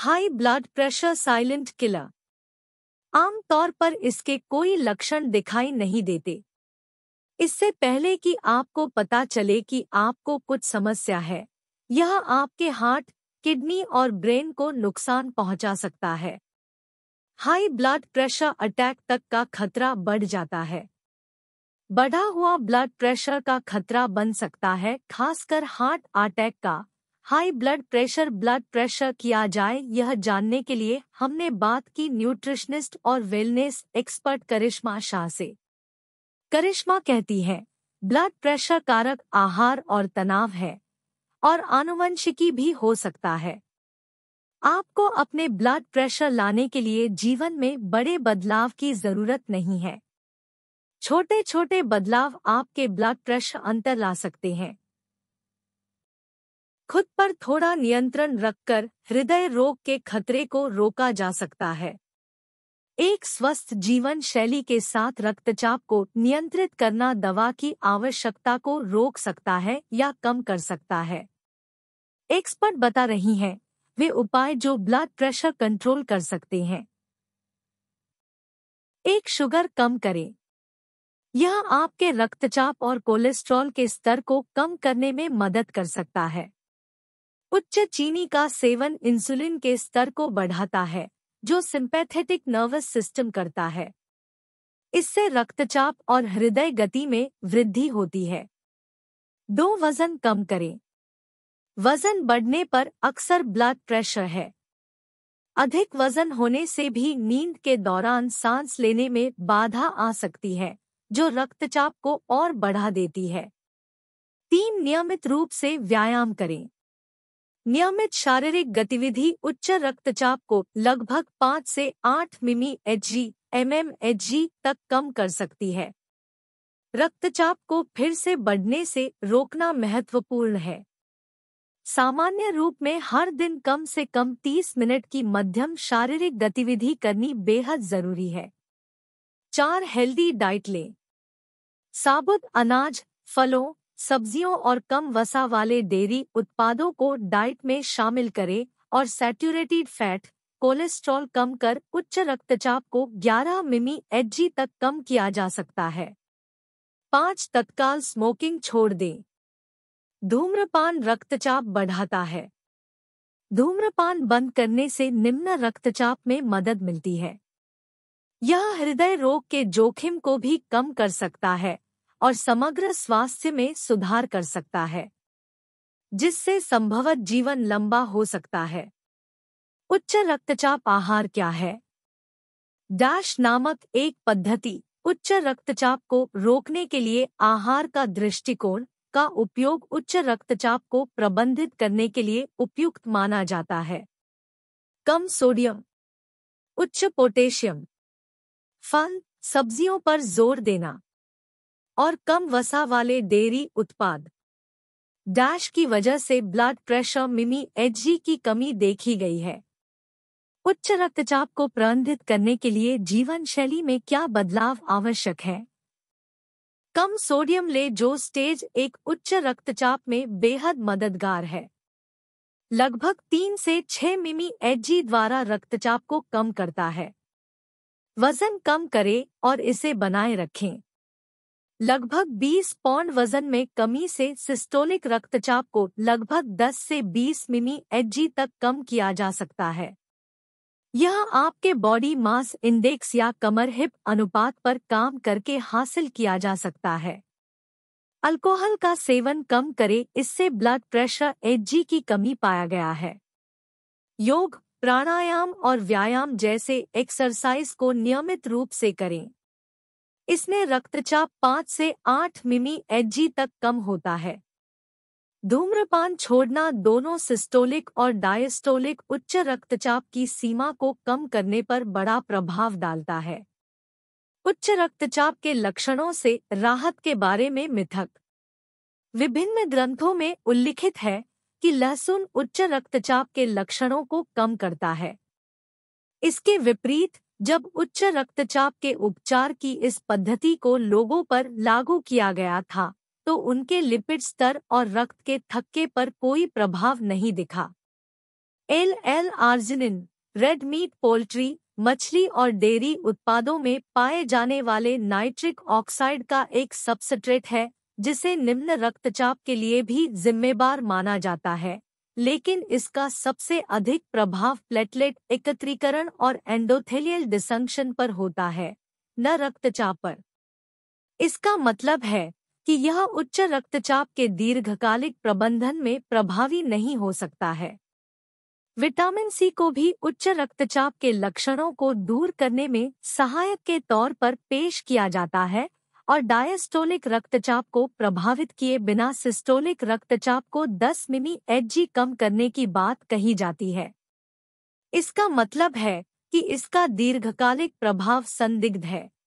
high blood pressure silent killer आमतौर पर इसके कोई लक्षण दिखाई नहीं देते इससे पहले कि आपको पता चले कि आपको कुछ समस्या है यह आपके हार्ट किडनी और ब्रेन को नुकसान पहुंचा सकता है हाई ब्लड प्रेशर अटैक तक का खतरा बढ़ जाता है बढ़ा हुआ ब्लड प्रेशर का खतरा बन सकता है खासकर हार्ट अटैक का high blood pressure blood pressure किया जाए यह जानने के लिए हमने बात की न्यूट्रिशनिस्ट और वेलनेस एक्सपर्ट करिश्मा शाह से करिश्मा कहती है ब्लड प्रेशर कारक आहार और तनाव है और आनुवंशिकी भी हो सकता है आपको अपने ब्लड प्रेशर लाने के लिए जीवन में बड़े बदलाव की जरूरत नहीं है छोटे छोटे बदलाव आपके ब्लड प्रेशर अंतर ला सकते हैं खुद पर थोड़ा नियंत्रण रखकर हृदय रोग के खतरे को रोका जा सकता है एक स्वस्थ जीवन शैली के साथ रक्तचाप को नियंत्रित करना दवा की आवश्यकता को रोक सकता है या कम कर सकता है एक्सपर्ट बता रही हैं वे उपाय जो ब्लड प्रेशर कंट्रोल कर सकते हैं एक शुगर कम करें यह आपके रक्तचाप और कोलेस्ट्रॉल के स्तर को कम करने में मदद कर सकता है उच्च चीनी का सेवन इंसुलिन के स्तर को बढ़ाता है जो सिंपैथेटिक नर्वस सिस्टम करता है इससे रक्तचाप और हृदय गति में वृद्धि होती है दो वजन कम करें वजन बढ़ने पर अक्सर ब्लड प्रेशर है अधिक वजन होने से भी नींद के दौरान सांस लेने में बाधा आ सकती है जो रक्तचाप को और बढ़ा देती है तीन नियमित रूप से व्यायाम करें नियमित शारीरिक गतिविधि उच्च रक्तचाप को लगभग पाँच से आठ मिमी H G M M H G तक कम कर सकती है रक्तचाप को फिर से बढ़ने से रोकना महत्वपूर्ण है सामान्य रूप में हर दिन कम से कम 30 मिनट की मध्यम शारीरिक गतिविधि करनी बेहद जरूरी है चार हेल्दी डाइट लें साबुत अनाज फलों सब्जियों और कम वसा वाले डेयरी उत्पादों को डाइट में शामिल करें और सैचुरेटेड फैट कोलेस्ट्रॉल कम कर उच्च रक्तचाप को 11 मिमी एच तक कम किया जा सकता है पांच तत्काल स्मोकिंग छोड़ दें धूम्रपान रक्तचाप बढ़ाता है धूम्रपान बंद करने से निम्न रक्तचाप में मदद मिलती है यह हृदय रोग के जोखिम को भी कम कर सकता है और समग्र स्वास्थ्य में सुधार कर सकता है जिससे संभवत जीवन लंबा हो सकता है उच्च रक्तचाप आहार क्या है डैश नामक एक पद्धति उच्च रक्तचाप को रोकने के लिए आहार का दृष्टिकोण का उपयोग उच्च रक्तचाप को प्रबंधित करने के लिए उपयुक्त माना जाता है कम सोडियम उच्च पोटेशियम फल सब्जियों पर जोर देना और कम वसा वाले डेयरी उत्पाद डैश की वजह से ब्लड प्रेशर मिमी एचजी की कमी देखी गई है उच्च रक्तचाप को प्रबंधित करने के लिए जीवन शैली में क्या बदलाव आवश्यक है कम सोडियम ले जो स्टेज एक उच्च रक्तचाप में बेहद मददगार है लगभग तीन से छह मिमी एचजी द्वारा रक्तचाप को कम करता है वजन कम करें और इसे बनाए रखें लगभग 20 पौंड वजन में कमी से सिस्टोलिक रक्तचाप को लगभग 10 से 20 मिमी एच तक कम किया जा सकता है यह आपके बॉडी मास इंडेक्स या कमर हिप अनुपात पर काम करके हासिल किया जा सकता है अल्कोहल का सेवन कम करें इससे ब्लड प्रेशर एच की कमी पाया गया है योग प्राणायाम और व्यायाम जैसे एक्सरसाइज को नियमित रूप से करें इसमें रक्तचाप पांच से आठ मिमी एच तक कम होता है धूम्रपान छोड़ना दोनों सिस्टोलिक और डायस्टोलिक उच्च रक्तचाप की सीमा को कम करने पर बड़ा प्रभाव डालता है उच्च रक्तचाप के लक्षणों से राहत के बारे में मिथक विभिन्न ग्रंथों में उल्लिखित है कि लहसुन उच्च रक्तचाप के लक्षणों को कम करता है इसके विपरीत जब उच्च रक्तचाप के उपचार की इस पद्धति को लोगों पर लागू किया गया था तो उनके लिपिड स्तर और रक्त के थक्के पर कोई प्रभाव नहीं दिखा L L arginine red meat poultry मछली और डेयरी उत्पादों में पाए जाने वाले नाइट्रिक ऑक्साइड का एक सबसेट्रेट है जिसे निम्न रक्तचाप के लिए भी जिम्मेदार माना जाता है लेकिन इसका सबसे अधिक प्रभाव प्लेटलेट एकत्रीकरण और एंडोथेलियल डिसंक्शन पर होता है न रक्तचाप पर इसका मतलब है कि यह उच्च रक्तचाप के दीर्घकालिक प्रबंधन में प्रभावी नहीं हो सकता है विटामिन सी को भी उच्च रक्तचाप के लक्षणों को दूर करने में सहायक के तौर पर पेश किया जाता है और डायस्टोलिक रक्तचाप को प्रभावित किए बिना सिस्टोलिक रक्तचाप को 10 मिमी एच कम करने की बात कही जाती है इसका मतलब है कि इसका दीर्घकालिक प्रभाव संदिग्ध है